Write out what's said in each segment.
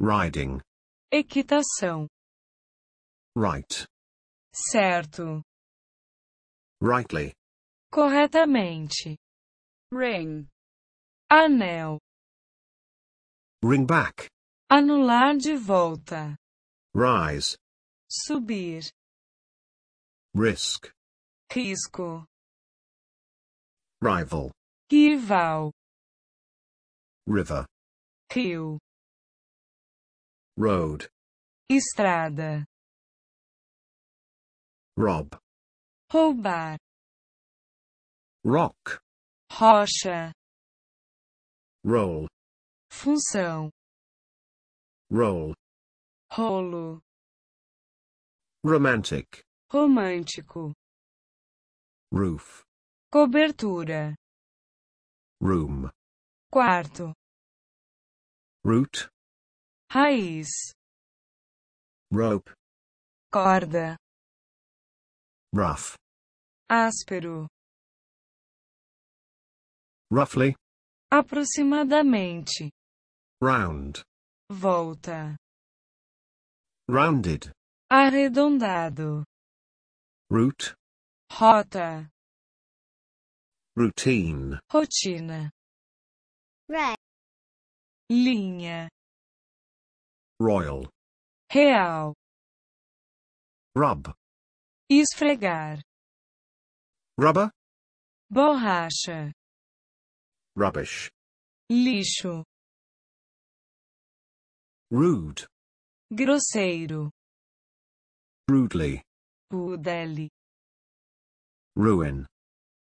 Riding. Equitação. Right. Certo. Rightly. Corretamente. Ring. Anel. Ring back. Anular de volta. Rise. Subir. Risk. Risco. Rival. Rival. River. Rio. Road. Estrada. Rob. Roubar. Rock. Rocha. Roll. Função. Roll. Rolo. Romantic. Romântico. Roof. Cobertura. Room. Quarto. Root raiz, rope, corda, rough, áspero, roughly, aproximadamente, round, volta, rounded, arredondado, root rota, routine, rotina, right. linha, Royal. Real. Rub. Esfregar. Rubber. Borracha. Rubbish. Lixo. Rude. Grosseiro. Rudely. Pudele. Ruin.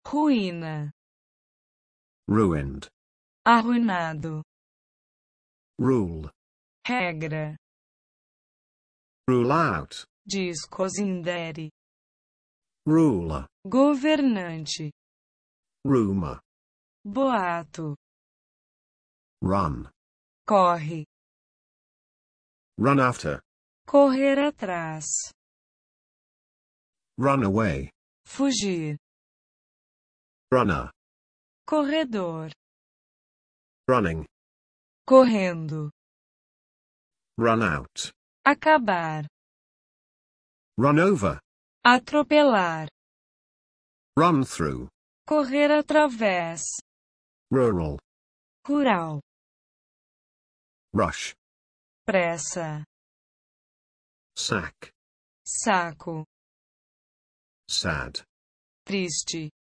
Ruína. Ruined. Arruinado. Rule regra rule out diz cozindere ruler governante rumor boato run corre run after correr atrás run away fugir runner corredor running correndo Run out. Acabar. Run over. Atropelar. Run through. Correr através. Rural. Rural. Rush. Pressa. Sack. Saco. Sad. Triste.